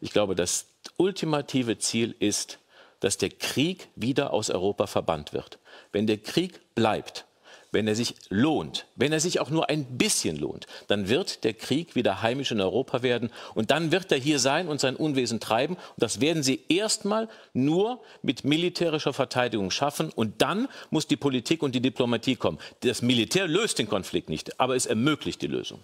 Ich glaube, das ultimative Ziel ist, dass der Krieg wieder aus Europa verbannt wird. Wenn der Krieg bleibt, wenn er sich lohnt, wenn er sich auch nur ein bisschen lohnt, dann wird der Krieg wieder heimisch in Europa werden und dann wird er hier sein und sein Unwesen treiben. Und das werden sie erstmal nur mit militärischer Verteidigung schaffen und dann muss die Politik und die Diplomatie kommen. Das Militär löst den Konflikt nicht, aber es ermöglicht die Lösung.